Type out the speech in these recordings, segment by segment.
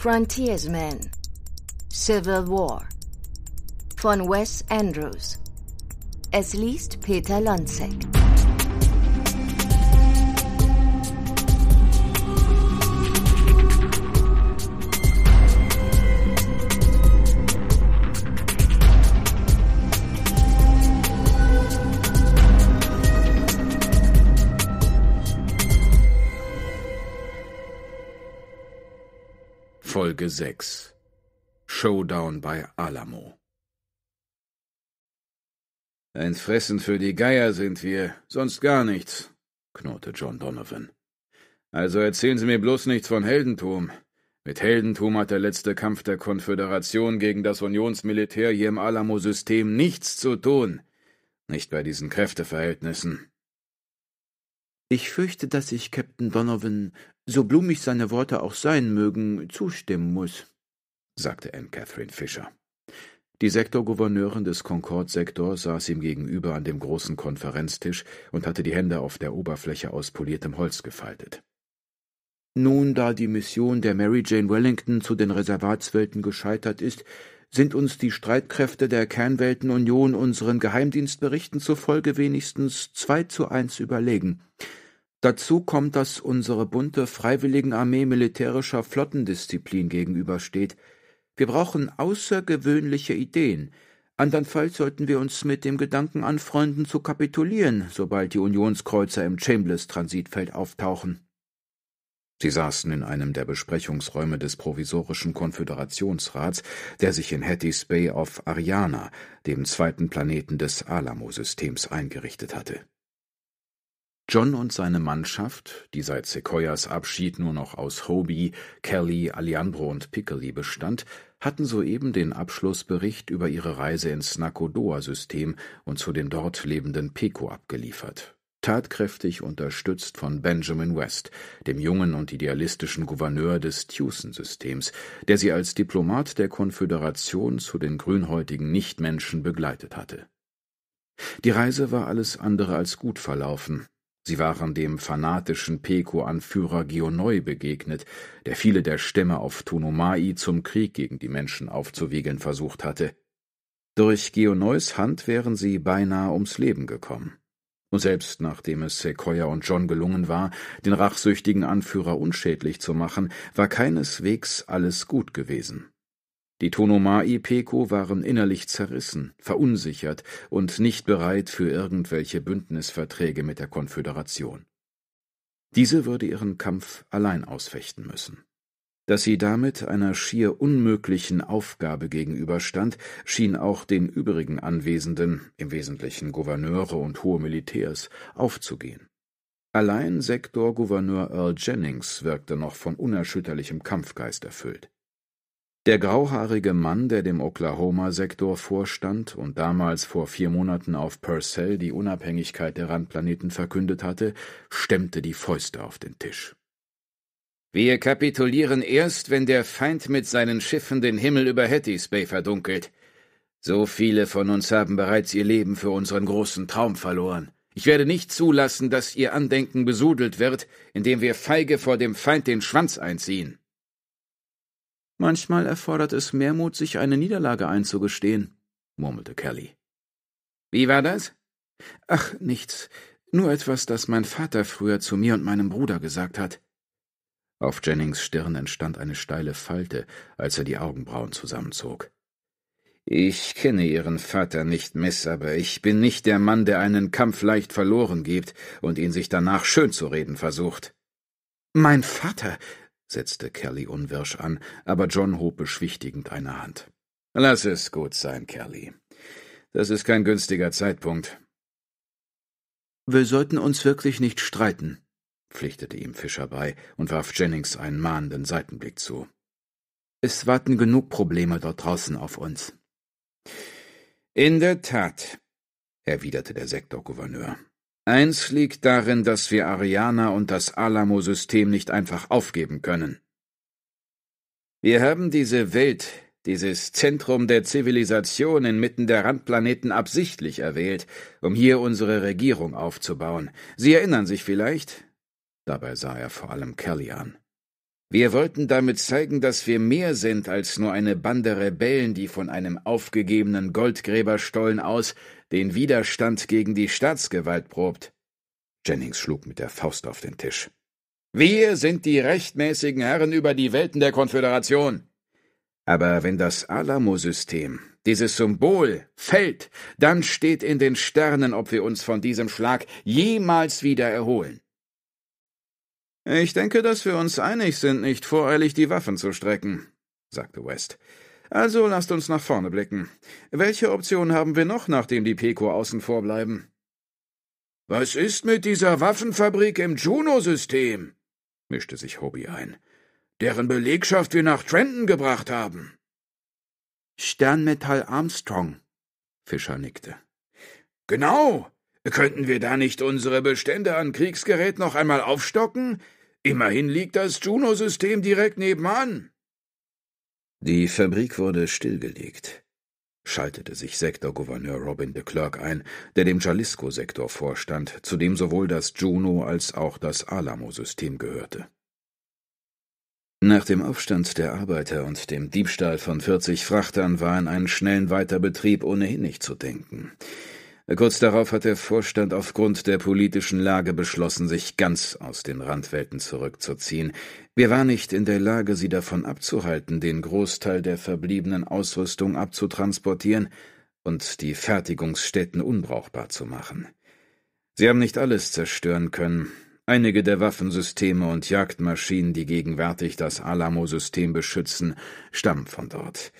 Frontiersmen, Civil War, von Wes Andrews, es liest Peter Lanzek. Folge 6 Showdown bei Alamo Ein Fressen für die Geier sind wir, sonst gar nichts, knurrte John Donovan. Also erzählen Sie mir bloß nichts von Heldentum. Mit Heldentum hat der letzte Kampf der Konföderation gegen das Unionsmilitär hier im Alamo-System nichts zu tun. Nicht bei diesen Kräfteverhältnissen. Ich fürchte, dass ich Captain Donovan, so blumig seine Worte auch sein mögen, zustimmen muss, sagte Anne Catherine Fisher. Die Sektorgouverneurin des concord sektors saß ihm gegenüber an dem großen Konferenztisch und hatte die Hände auf der Oberfläche aus poliertem Holz gefaltet. Nun, da die Mission der Mary Jane Wellington zu den Reservatswelten gescheitert ist, sind uns die Streitkräfte der Kernweltenunion unseren Geheimdienstberichten zufolge wenigstens zwei zu eins überlegen. Dazu kommt, dass unsere bunte Freiwilligenarmee militärischer Flottendisziplin gegenübersteht. Wir brauchen außergewöhnliche Ideen. Andernfalls sollten wir uns mit dem Gedanken anfreunden, zu kapitulieren, sobald die Unionskreuzer im Chambliss-Transitfeld auftauchen. Sie saßen in einem der Besprechungsräume des provisorischen Konföderationsrats, der sich in Hattie's Bay auf Ariana, dem zweiten Planeten des Alamo-Systems, eingerichtet hatte. John und seine Mannschaft, die seit Sequoias Abschied nur noch aus Hobie, Kelly, Alejandro und Pickley bestand, hatten soeben den Abschlussbericht über ihre Reise ins Nakodoa-System und zu den dort lebenden Peko abgeliefert. Tatkräftig unterstützt von Benjamin West, dem jungen und idealistischen Gouverneur des Tucson-Systems, der sie als Diplomat der Konföderation zu den grünhäutigen Nichtmenschen begleitet hatte. Die Reise war alles andere als gut verlaufen, Sie waren dem fanatischen Peko-Anführer Gionoi begegnet, der viele der Stämme auf Tonomai zum Krieg gegen die Menschen aufzuwiegeln versucht hatte. Durch Gionois Hand wären sie beinahe ums Leben gekommen. Und selbst nachdem es Sequoia und John gelungen war, den rachsüchtigen Anführer unschädlich zu machen, war keineswegs alles gut gewesen. Die Tonomai Peko waren innerlich zerrissen, verunsichert und nicht bereit für irgendwelche Bündnisverträge mit der Konföderation. Diese würde ihren Kampf allein ausfechten müssen. Dass sie damit einer schier unmöglichen Aufgabe gegenüberstand, schien auch den übrigen Anwesenden, im Wesentlichen Gouverneure und hohe Militärs, aufzugehen. Allein Sektorgouverneur Earl Jennings wirkte noch von unerschütterlichem Kampfgeist erfüllt. Der grauhaarige Mann, der dem Oklahoma-Sektor vorstand und damals vor vier Monaten auf Purcell die Unabhängigkeit der Randplaneten verkündet hatte, stemmte die Fäuste auf den Tisch. »Wir kapitulieren erst, wenn der Feind mit seinen Schiffen den Himmel über Hattys Bay verdunkelt. So viele von uns haben bereits ihr Leben für unseren großen Traum verloren. Ich werde nicht zulassen, dass ihr Andenken besudelt wird, indem wir feige vor dem Feind den Schwanz einziehen.« Manchmal erfordert es mehr Mut, sich eine Niederlage einzugestehen, murmelte Kelly. Wie war das? Ach, nichts. Nur etwas, das mein Vater früher zu mir und meinem Bruder gesagt hat. Auf Jennings Stirn entstand eine steile Falte, als er die Augenbrauen zusammenzog. Ich kenne Ihren Vater nicht, Miss, aber ich bin nicht der Mann, der einen Kampf leicht verloren gibt und ihn sich danach schönzureden versucht. Mein Vater, setzte Kelly unwirsch an, aber John hob beschwichtigend eine Hand. Lass es gut sein, Kelly. Das ist kein günstiger Zeitpunkt. Wir sollten uns wirklich nicht streiten, pflichtete ihm Fischer bei und warf Jennings einen mahnenden Seitenblick zu. Es warten genug Probleme dort draußen auf uns. In der Tat, erwiderte der Sektorgouverneur. Eins liegt darin, dass wir Ariana und das Alamo-System nicht einfach aufgeben können. Wir haben diese Welt, dieses Zentrum der Zivilisation inmitten der Randplaneten absichtlich erwählt, um hier unsere Regierung aufzubauen. Sie erinnern sich vielleicht? Dabei sah er vor allem Kelly an. Wir wollten damit zeigen, dass wir mehr sind als nur eine Bande Rebellen, die von einem aufgegebenen Goldgräberstollen aus den Widerstand gegen die Staatsgewalt probt. Jennings schlug mit der Faust auf den Tisch. Wir sind die rechtmäßigen Herren über die Welten der Konföderation. Aber wenn das Alamo-System, dieses Symbol, fällt, dann steht in den Sternen, ob wir uns von diesem Schlag jemals wieder erholen. Ich denke, dass wir uns einig sind, nicht voreilig die Waffen zu strecken, sagte West. Also lasst uns nach vorne blicken. Welche Option haben wir noch, nachdem die Peko außen vor bleiben? Was ist mit dieser Waffenfabrik im Juno-System? mischte sich Hobie ein, deren Belegschaft wir nach Trenton gebracht haben. Sternmetall Armstrong, Fischer nickte. Genau, Könnten wir da nicht unsere Bestände an Kriegsgerät noch einmal aufstocken? Immerhin liegt das Juno-System direkt nebenan. Die Fabrik wurde stillgelegt, schaltete sich Sektorgouverneur Robin de Klerk ein, der dem Jalisco-Sektor vorstand, zu dem sowohl das Juno als auch das Alamo-System gehörte. Nach dem Aufstand der Arbeiter und dem Diebstahl von 40 Frachtern war an einen schnellen Weiterbetrieb ohnehin nicht zu denken. Kurz darauf hat der Vorstand aufgrund der politischen Lage beschlossen, sich ganz aus den Randwelten zurückzuziehen. Wir waren nicht in der Lage, sie davon abzuhalten, den Großteil der verbliebenen Ausrüstung abzutransportieren und die Fertigungsstätten unbrauchbar zu machen. Sie haben nicht alles zerstören können. Einige der Waffensysteme und Jagdmaschinen, die gegenwärtig das Alamo-System beschützen, stammen von dort.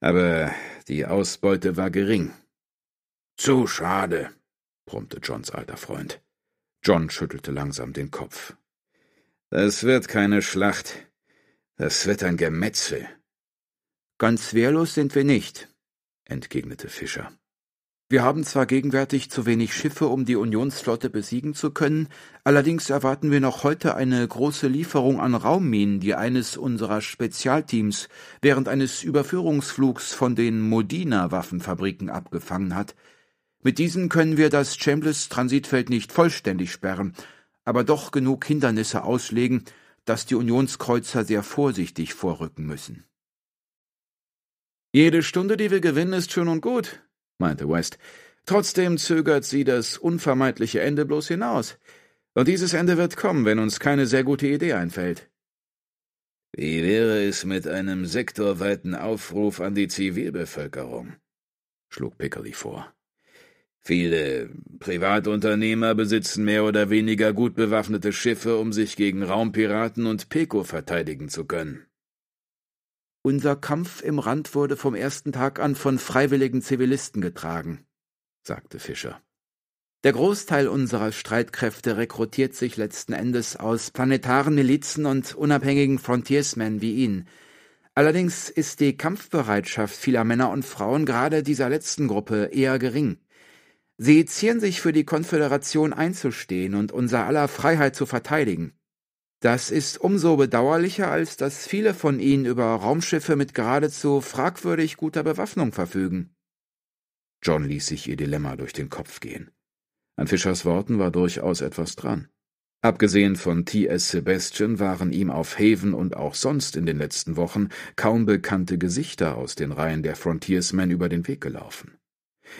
Aber die Ausbeute war gering zu schade, brummte Johns alter Freund. John schüttelte langsam den Kopf. Das wird keine Schlacht. Das wird ein Gemetzel. Ganz wehrlos sind wir nicht, entgegnete Fischer. Wir haben zwar gegenwärtig zu wenig Schiffe, um die Unionsflotte besiegen zu können, allerdings erwarten wir noch heute eine große Lieferung an Raumminen, die eines unserer Spezialteams während eines Überführungsflugs von den Modina Waffenfabriken abgefangen hat. Mit diesen können wir das Chambliss Transitfeld nicht vollständig sperren, aber doch genug Hindernisse auslegen, dass die Unionskreuzer sehr vorsichtig vorrücken müssen. Jede Stunde, die wir gewinnen, ist schön und gut, meinte West. Trotzdem zögert sie das unvermeidliche Ende bloß hinaus. Und dieses Ende wird kommen, wenn uns keine sehr gute Idee einfällt. Wie wäre es mit einem sektorweiten Aufruf an die Zivilbevölkerung? schlug Pickerly vor. Viele Privatunternehmer besitzen mehr oder weniger gut bewaffnete Schiffe, um sich gegen Raumpiraten und Peko verteidigen zu können. Unser Kampf im Rand wurde vom ersten Tag an von freiwilligen Zivilisten getragen, sagte Fischer. Der Großteil unserer Streitkräfte rekrutiert sich letzten Endes aus planetaren Milizen und unabhängigen Frontiersmen wie ihn. Allerdings ist die Kampfbereitschaft vieler Männer und Frauen gerade dieser letzten Gruppe eher gering. Sie zieren sich für die Konföderation einzustehen und unser aller Freiheit zu verteidigen. Das ist umso bedauerlicher, als dass viele von ihnen über Raumschiffe mit geradezu fragwürdig guter Bewaffnung verfügen. John ließ sich ihr Dilemma durch den Kopf gehen. An Fischers Worten war durchaus etwas dran. Abgesehen von T.S. Sebastian waren ihm auf Haven und auch sonst in den letzten Wochen kaum bekannte Gesichter aus den Reihen der Frontiersmen über den Weg gelaufen.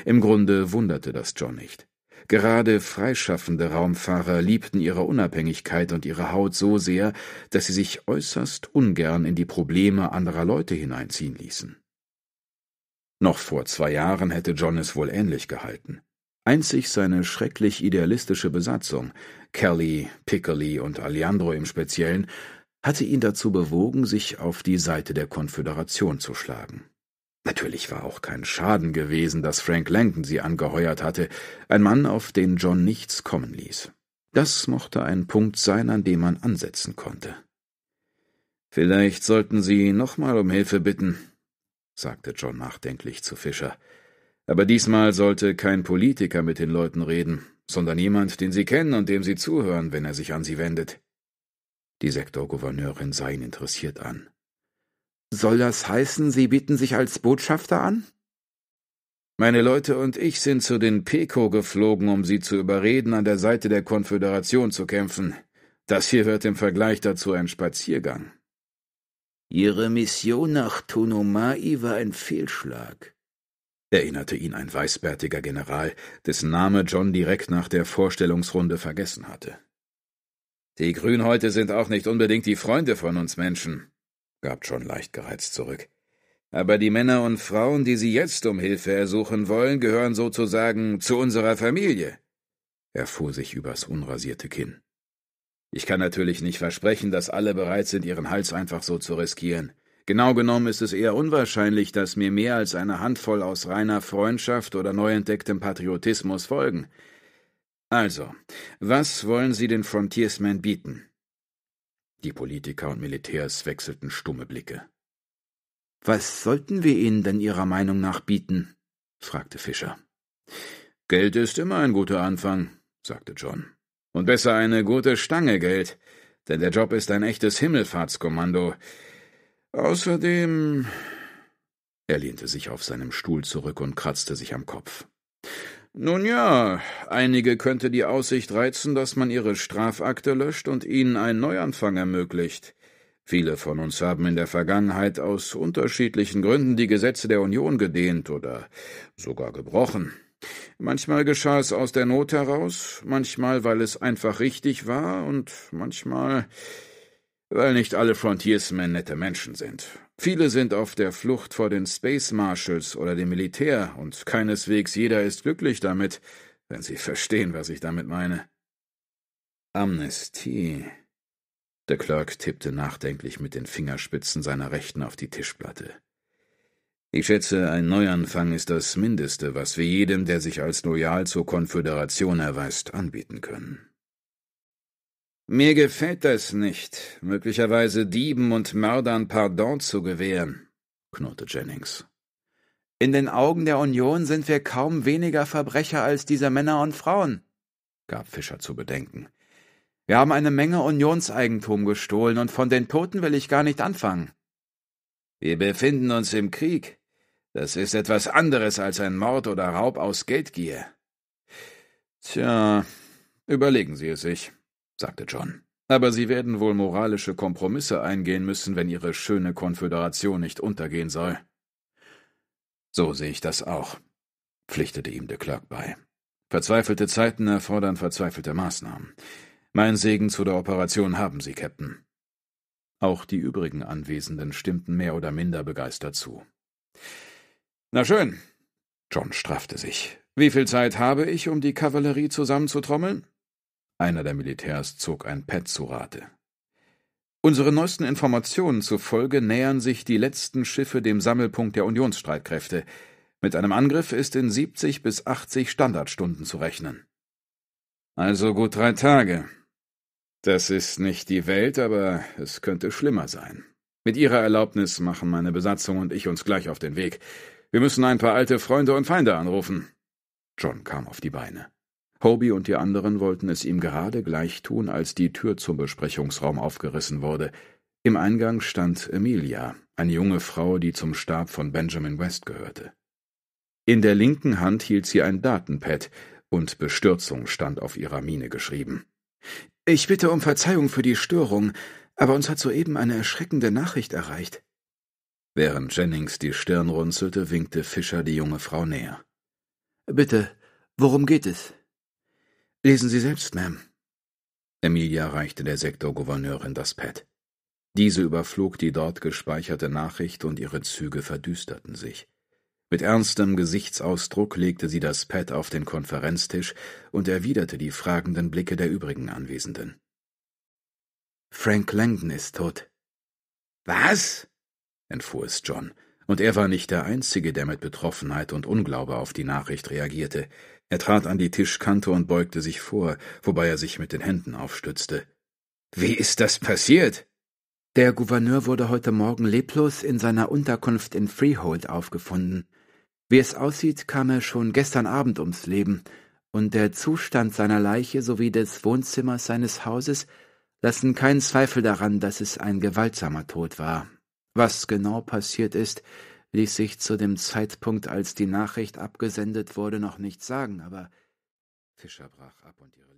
Im Grunde wunderte das John nicht. Gerade freischaffende Raumfahrer liebten ihre Unabhängigkeit und ihre Haut so sehr, dass sie sich äußerst ungern in die Probleme anderer Leute hineinziehen ließen. Noch vor zwei Jahren hätte John es wohl ähnlich gehalten. Einzig seine schrecklich idealistische Besatzung, Kelly, Pickerly und Alejandro im Speziellen, hatte ihn dazu bewogen, sich auf die Seite der Konföderation zu schlagen. Natürlich war auch kein Schaden gewesen, dass Frank Langton sie angeheuert hatte, ein Mann, auf den John nichts kommen ließ. Das mochte ein Punkt sein, an dem man ansetzen konnte. Vielleicht sollten Sie nochmal um Hilfe bitten, sagte John nachdenklich zu Fischer. Aber diesmal sollte kein Politiker mit den Leuten reden, sondern jemand, den Sie kennen und dem Sie zuhören, wenn er sich an Sie wendet. Die Sektorgouverneurin sah ihn interessiert an. Soll das heißen, Sie bieten sich als Botschafter an? Meine Leute und ich sind zu den Peko geflogen, um sie zu überreden, an der Seite der Konföderation zu kämpfen. Das hier wird im Vergleich dazu ein Spaziergang. Ihre Mission nach Tonomai war ein Fehlschlag, erinnerte ihn ein weißbärtiger General, dessen Name John direkt nach der Vorstellungsrunde vergessen hatte. Die Grünhäute sind auch nicht unbedingt die Freunde von uns Menschen gab John leicht gereizt zurück. Aber die Männer und Frauen, die Sie jetzt um Hilfe ersuchen wollen, gehören sozusagen zu unserer Familie. Er fuhr sich übers unrasierte Kinn. Ich kann natürlich nicht versprechen, dass alle bereit sind, ihren Hals einfach so zu riskieren. Genau genommen ist es eher unwahrscheinlich, dass mir mehr als eine Handvoll aus reiner Freundschaft oder neu entdecktem Patriotismus folgen. Also, was wollen Sie den Frontiersmen bieten? Die Politiker und Militärs wechselten stumme Blicke. Was sollten wir Ihnen denn Ihrer Meinung nach bieten? fragte Fischer. Geld ist immer ein guter Anfang, sagte John. Und besser eine gute Stange Geld, denn der Job ist ein echtes Himmelfahrtskommando. Außerdem. Er lehnte sich auf seinem Stuhl zurück und kratzte sich am Kopf. Nun ja, einige könnte die Aussicht reizen, dass man ihre Strafakte löscht und ihnen einen Neuanfang ermöglicht. Viele von uns haben in der Vergangenheit aus unterschiedlichen Gründen die Gesetze der Union gedehnt oder sogar gebrochen. Manchmal geschah es aus der Not heraus, manchmal weil es einfach richtig war und manchmal weil nicht alle Frontiersmen nette Menschen sind. Viele sind auf der Flucht vor den Space Marshals oder dem Militär, und keineswegs jeder ist glücklich damit, wenn Sie verstehen, was ich damit meine. Amnestie. Der Clerk tippte nachdenklich mit den Fingerspitzen seiner Rechten auf die Tischplatte. Ich schätze, ein Neuanfang ist das Mindeste, was wir jedem, der sich als loyal zur Konföderation erweist, anbieten können. Mir gefällt das nicht, möglicherweise Dieben und Mördern Pardon zu gewähren, knurrte Jennings. In den Augen der Union sind wir kaum weniger Verbrecher als diese Männer und Frauen, gab Fischer zu bedenken. Wir haben eine Menge Unionseigentum gestohlen, und von den Toten will ich gar nicht anfangen. Wir befinden uns im Krieg. Das ist etwas anderes als ein Mord oder Raub aus Geldgier. Tja, überlegen Sie es sich sagte John. Aber Sie werden wohl moralische Kompromisse eingehen müssen, wenn Ihre schöne Konföderation nicht untergehen soll. So sehe ich das auch, pflichtete ihm de Klerk bei. Verzweifelte Zeiten erfordern verzweifelte Maßnahmen. Mein Segen zu der Operation haben Sie, Captain. Auch die übrigen Anwesenden stimmten mehr oder minder begeistert zu. Na schön. John straffte sich. Wie viel Zeit habe ich, um die Kavallerie zusammenzutrommeln? Einer der Militärs zog ein Pad zu Rate. Unsere neuesten Informationen zufolge nähern sich die letzten Schiffe dem Sammelpunkt der Unionsstreitkräfte. Mit einem Angriff ist in 70 bis 80 Standardstunden zu rechnen. Also gut drei Tage. Das ist nicht die Welt, aber es könnte schlimmer sein. Mit Ihrer Erlaubnis machen meine Besatzung und ich uns gleich auf den Weg. Wir müssen ein paar alte Freunde und Feinde anrufen. John kam auf die Beine. Hobie und die anderen wollten es ihm gerade gleich tun, als die Tür zum Besprechungsraum aufgerissen wurde. Im Eingang stand Emilia, eine junge Frau, die zum Stab von Benjamin West gehörte. In der linken Hand hielt sie ein Datenpad, und Bestürzung stand auf ihrer Miene geschrieben. Ich bitte um Verzeihung für die Störung, aber uns hat soeben eine erschreckende Nachricht erreicht. Während Jennings die Stirn runzelte, winkte Fischer die junge Frau näher. Bitte, worum geht es? Lesen Sie selbst, Ma'am. Emilia reichte der Sektorgouverneurin das Pad. Diese überflog die dort gespeicherte Nachricht und ihre Züge verdüsterten sich. Mit ernstem Gesichtsausdruck legte sie das Pad auf den Konferenztisch und erwiderte die fragenden Blicke der übrigen Anwesenden. Frank Langdon ist tot. Was? entfuhr es John, und er war nicht der Einzige, der mit Betroffenheit und Unglaube auf die Nachricht reagierte. Er trat an die Tischkante und beugte sich vor, wobei er sich mit den Händen aufstützte. Wie ist das passiert? Der Gouverneur wurde heute Morgen leblos in seiner Unterkunft in Freehold aufgefunden. Wie es aussieht, kam er schon gestern Abend ums Leben, und der Zustand seiner Leiche sowie des Wohnzimmers seines Hauses lassen keinen Zweifel daran, dass es ein gewaltsamer Tod war. Was genau passiert ist, ließ sich zu dem Zeitpunkt, als die Nachricht abgesendet wurde, noch nichts sagen, aber Fischer brach ab und ihre